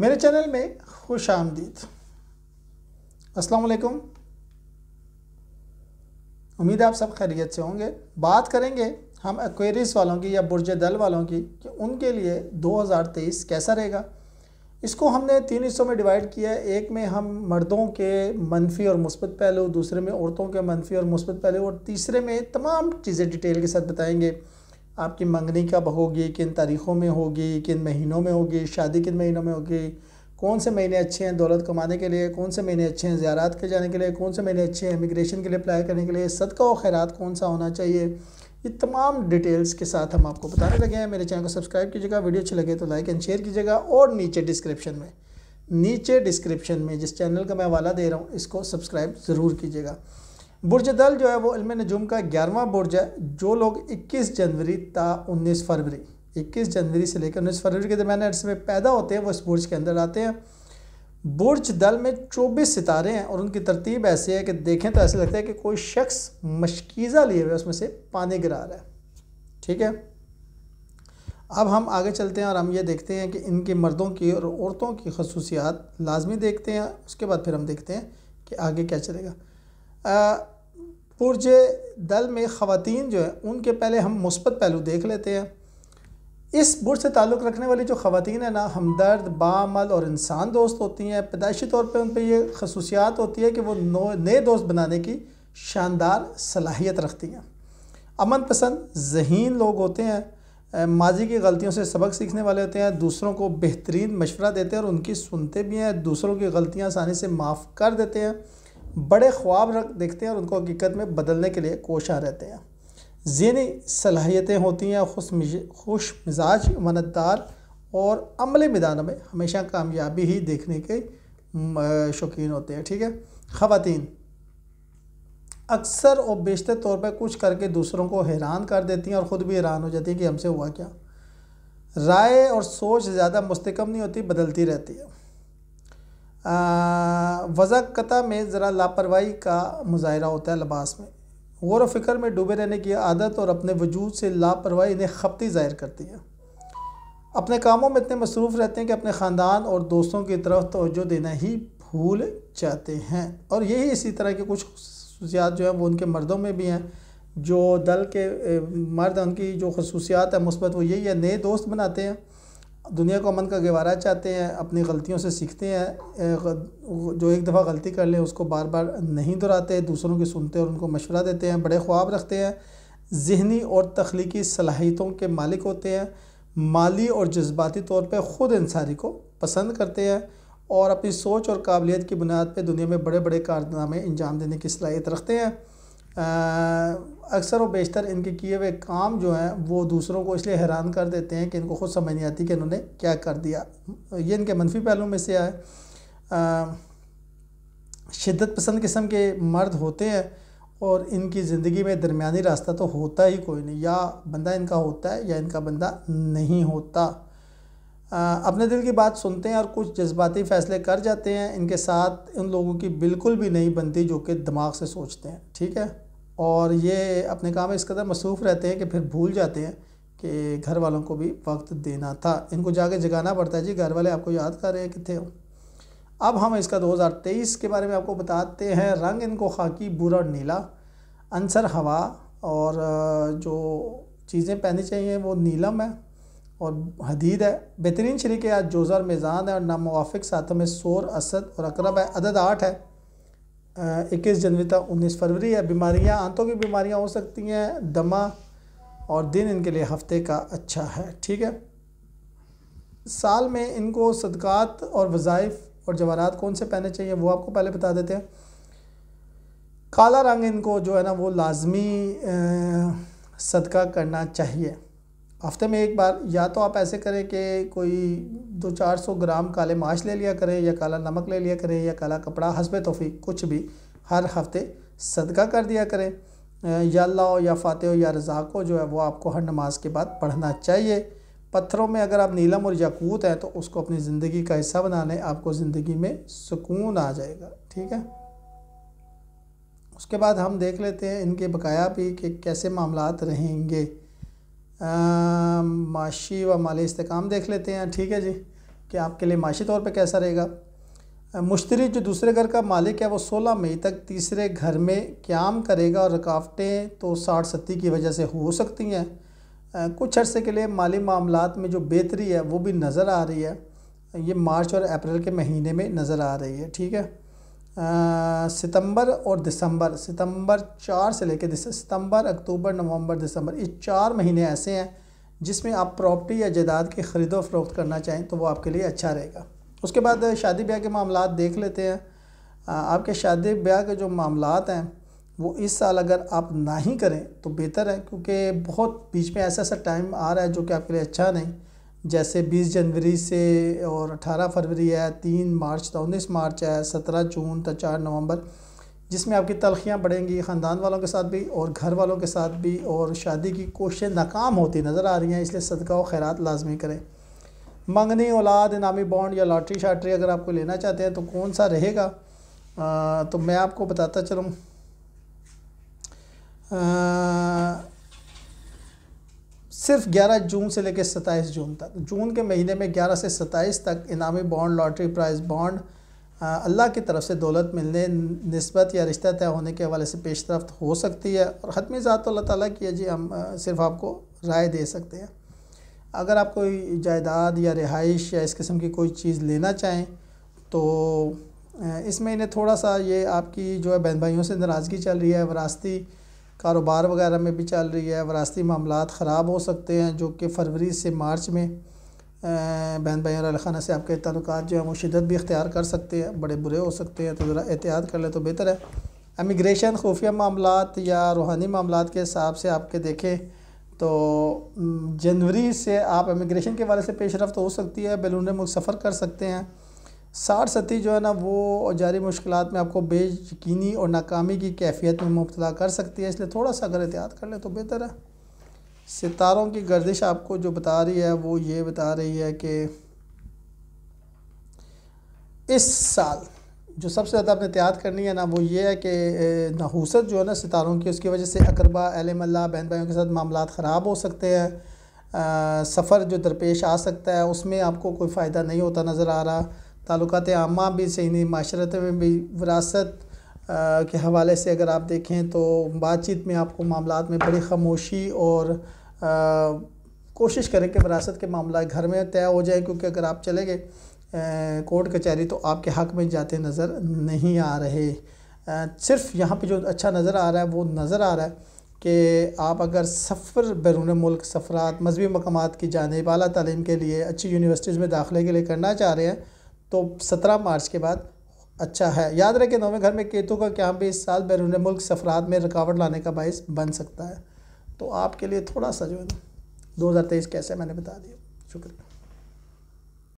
मेरे चैनल में खुश आमदीद असलकुम उम्मीद आप सब खैरियत से होंगे बात करेंगे हम एक्वेरियस वालों की या बुरज दल वालों की कि उनके लिए 2023 कैसा रहेगा इसको हमने तीन हिस्सों में डिवाइड किया है एक में हम मर्दों के मनफी और मुस्बत पहलू दूसरे में औरतों के मनफी और मुस्बत पहलू और तीसरे में तमाम चीज़ें डिटेल के साथ बताएंगे आपकी मंगनी कब होगी किन तारीख़ों में होगी किन महीनों में होगी शादी किन महीनों में होगी कौन से महीने अच्छे हैं दौलत कमाने के लिए कौन से महीने अच्छे हैं ज्यारत के जाने के लिए कौन से महीने अच्छे हैं इमिग्रेशन के लिए अप्लाई करने के लिए सदका और खैरात कौन सा होना चाहिए ये तमाम डिटेल्स के साथ हम आपको बताने लगे हैं मेरे चैनल को सब्सक्राइब कीजिएगा वीडियो अच्छी लगे तो लाइक एंड शेयर कीजिएगा और नीचे डिस्क्रिप्शन में नीचे डिस्क्रिप्शन में जिस चैनल का मैं हवाला दे रहा हूँ इसको सब्सक्राइब ज़रूर कीजिएगा बुरज दल जो है वो इलम नजूम का ग्यारहवा बुरज है जो लोग 21 जनवरी ता 19 फरवरी 21 जनवरी से लेकर 19 फरवरी के दरमियान अरसे में पैदा होते हैं वो इस बुरज के अंदर आते हैं बुरज दल में 24 सितारे हैं और उनकी तरतीब ऐसी है कि देखें तो ऐसे लगता है कि कोई शख्स मशकीज़ा लिए हुए उसमें से पानी गिरा रहा है ठीक है अब हम आगे चलते हैं और हम ये देखते हैं कि इनके मर्दों की और औरतों की खसूसियात लाजमी देखते हैं उसके बाद फिर हम देखते हैं कि आगे क्या चलेगा पुरजे दल में ख़वान जो है उनके पहले हम मुस्बत पहलू देख लेते हैं इस बुर से ताल्लुक़ रखने वाली जो ख़वान है ना हमदर्द बामल और इंसान दोस्त होती हैं पैदाइशी तौर पर उन पर यह खसूसियात होती है कि वो नए दोस्त बनाने की शानदार सलाहियत रखती हैं अमन पसंद जहन लोग होते हैं माजी की गलतियों से सबक सीखने वाले होते हैं दूसरों को बेहतरीन मशवरा देते हैं और उनकी सुनते भी हैं दूसरों की गलतियाँ आसानी से माफ़ कर देते हैं बड़े ख्वाब रख देखते हैं और उनको हकीकत में बदलने के लिए कोशा रहते हैं जहनी सलाहियतें होती हैं खुश खुश मिजाज मनतदार और अमले मैदान में हमेशा कामयाबी ही देखने के शौकीन होते हैं ठीक है ख़वातीन अक्सर और बेशतर तौर पर कुछ करके दूसरों को हैरान कर देती हैं और ख़ुद भी हैरान हो जाती हैं कि हमसे हुआ क्या राय और सोच ज़्यादा मुस्तकम नहीं होती बदलती रहती है वज़ाकता में ज़रा लापरवाही का मुजाहरा होता है लबास में गौर वफ़िक्र में डूबे रहने की आदत और अपने वजूद से लापरवाही इन्हें खपती ज़ाहिर करती है अपने कामों में इतने मसरूफ़ रहते हैं कि अपने ख़ानदान और दोस्तों की तरफ तोज्जो देना ही भूल जाते हैं और यही इसी तरह की कुछ खसूसियात जो हैं वो उनके मर्दों में भी हैं जो दल के मर्द उनकी जो खसूसियात है मुस्बत वो यही है नए दोस्त बनाते हैं दुनिया को अमन का गवारा चाहते हैं अपनी गलतियों से सीखते हैं जो एक दफ़ा गलती कर लें उसको बार बार नहीं दोहराते दूसरों की सुनते और उनको मशवरा देते हैं बड़े ख्वाब रखते हैं जहनी और तख्लीकी सलाहितों के मालिक होते हैं माली और जज्बाती तौर पर ख़ुद इंसारी को पसंद करते हैं और अपनी सोच और काबिलियत की बुनियाद पर दुनिया में बड़े बड़े कारनामे अंजाम देने की सलाहियत रखते हैं अक्सर व बेशतर इनके किए हुए काम जो हैं वो दूसरों को इसलिए हैरान कर देते हैं कि इनको खुद समझ नहीं आती कि इन्होंने क्या कर दिया ये इनके मनफी पहलू में से आए शिद्दत पसंद किस्म के मर्द होते हैं और इनकी ज़िंदगी में दरमिया रास्ता तो होता ही कोई नहीं या बंदा इनका होता है या इनका बंदा नहीं होता अपने दिल की बात सुनते हैं और कुछ जज्बाती फ़ैसले कर जाते हैं इनके साथ उन लोगों की बिल्कुल भी नहीं बनती जो कि दिमाग से सोचते हैं ठीक है और ये अपने काम में इस कदर मसरूफ़ रहते हैं कि फिर भूल जाते हैं कि घर वालों को भी वक्त देना था इनको जाके जगाना पड़ता है जी घर वाले आपको याद कर रहे हैं कितने हो अब हम इसका 2023 के बारे में आपको बताते हैं रंग इनको खाकी बुरा और नीला अंसर हवा और जो चीज़ें पहनी चाहिए वो नीलम है और हदीद है बेहतरीन शरीक आज जोज़र मेज़ान है और नामवाफिक में शोर असद और अकरब है अदद आठ है इक्कीस जनवरी तक उन्नीस फरवरी है बीमारियाँ आंतों की बीमारियाँ हो सकती हैं दमा और दिन इनके लिए हफ्ते का अच्छा है ठीक है साल में इनको सदक़ात और वज़ाइफ और जवाहरात कौन से पहने चाहिए वो आपको पहले बता देते हैं काला रंग इनको जो है ना वो लाजमी सदका करना चाहिए हफ्ते में एक बार या तो आप ऐसे करें कि कोई दो चार सौ ग्राम काले माश ले लिया करें या काला नमक ले लिया करें या काला कपड़ा हंसब तोफ़ी कुछ भी हर हफ्ते सदका कर दिया करें या अल्लाह या हो या रज़ा को जो है वो आपको हर नमाज के बाद पढ़ना चाहिए पत्थरों में अगर आप नीलम और याकूत हैं तो उसको अपनी ज़िंदगी का हिस्सा बना लें आपको ज़िंदगी में सुकून आ जाएगा ठीक है उसके बाद हम देख लेते हैं इनके बकाया भी कि कैसे मामला रहेंगे माशी व माली इस्तेकाम देख लेते हैं ठीक है जी कि आपके लिए माशी तौर पे कैसा रहेगा मुश्तरी जो दूसरे घर का मालिक है वो सोलह मई तक तीसरे घर में क्याम करेगा और रुकावटें तो साठ सत्ती की वजह से हो सकती हैं कुछ अर्से के लिए माली मामला में जो बेहतरी है वो भी नज़र आ रही है ये मार्च और अप्रैल के महीने में नज़र आ रही है ठीक है सितंबर और दिसंबर सितंबर चार से लेकर सितंबर अक्टूबर नवंबर दिसंबर ये चार महीने ऐसे हैं जिसमें आप प्रॉपर्टी या जायदाद की ख़रीदो फरोख्त करना चाहें तो वो आपके लिए अच्छा रहेगा उसके बाद शादी ब्याह के मामला देख लेते हैं आपके शादी ब्याह के जो मामला हैं वो इस साल अगर आप ना ही करें तो बेहतर है क्योंकि बहुत बीच में ऐसा ऐसा टाइम आ रहा है जो कि आपके लिए अच्छा नहीं जैसे 20 जनवरी से और 18 फरवरी है 3 मार्च तो उन्नीस मार्च है 17 जून तो चार नवंबर जिसमें आपकी तलखियाँ बढ़ेंगी ख़ानदान वालों के साथ भी और घर वालों के साथ भी और शादी की कोशिशें नाकाम होती नज़र आ रही हैं इसलिए सदका व खैरत लाजमी करें मंगनी औलाद इनामी बॉन्ड या लॉटरी शाटरी अगर आपको लेना चाहते हैं तो कौन सा रहेगा तो मैं आपको बताता चलूँ सिर्फ 11 जून से लेकर 27 जून तक जून के महीने में 11 से 27 तक इनामी बॉन्ड लॉटरी प्राइज बॉन्ड अल्लाह की तरफ से दौलत मिलने नस्बत या रिश्ता तय होने के हवाले से पेश रफ्त हो सकती है और हतमी ज़ात तो अल्लाह ताली की है जी हम सिर्फ आपको राय दे सकते हैं अगर आप कोई जायदाद या रिहाइश या इस किस्म की कोई चीज़ लेना चाहें तो इस महीने थोड़ा सा ये आपकी जो है बहन भाइयों से नाराज़गी चल रही है वरासती कारोबार वगैरह में भी चल रही है वरासती मामला ख़राब हो सकते हैं जो कि फरवरी से मार्च में बहन भाई और खाना से आपके तल्क जो है वो शिदत भी इख्तियार कर सकते हैं बड़े बुरे हो सकते हैं तो ज़रा एहतियात कर ले तो बेहतर है अमिग्रेशन खुफिया मामला या रूहानी मामला के हिसाब से आपके देखें तो जनवरी से आप इमिग्रेशन के वाले से पेश रफ्त हो सकती है बैलून मुल्क सफ़र कर सकते हैं साठ सती जो है ना वो जारी मुश्किल में आपको बेयकीनी और नाकामी की कैफियत में मुबतला कर सकती है इसलिए थोड़ा सा अगर एहतियात कर लें तो बेहतर है सितारों की गर्दिश आपको जो बता रही है वो ये बता रही है कि इस साल जो सबसे ज़्यादा आपने एहतियात करनी है ना वो ये है कि नहूसत जो है ना सितारों की उसकी वजह से अकरबा एलमल्ला बहन भाइयों के साथ मामला ख़राब हो सकते हैं सफ़र जो दरपेश आ सकता है उसमें आपको कोई फ़ायदा नहीं होता नज़र आ रहा तालुकात आमा भी सही माशरत में भी विरासत के हवाले से अगर आप देखें तो बातचीत में आपको मामला में बड़ी खामोशी और कोशिश करें कि विरासत के मामला घर में तय हो जाए क्योंकि अगर आप चले गए कोर्ट कचहरी तो आपके हक़ में जाते नज़र नहीं आ रहे आ, सिर्फ यहाँ पे जो अच्छा नज़र आ रहा है वो नज़र आ रहा है कि आप अगर सफ़र बैरून मुल्क सफ़रात मजहबी मकाम की जानेबाला अली तलीम के लिए अच्छी यूनिवर्सिटीज़ में दाखिले के लिए करना चाह रहे हैं तो सत्रह मार्च के बाद अच्छा है याद रखें नौवें घर में केतु का क्या भी इस साल बैरून मुल्क सफरात में रुकावट लाने का बायस बन सकता है तो आपके लिए थोड़ा सा जो है ना दो हज़ार तेईस कैसे मैंने बता दिया शुक्रिया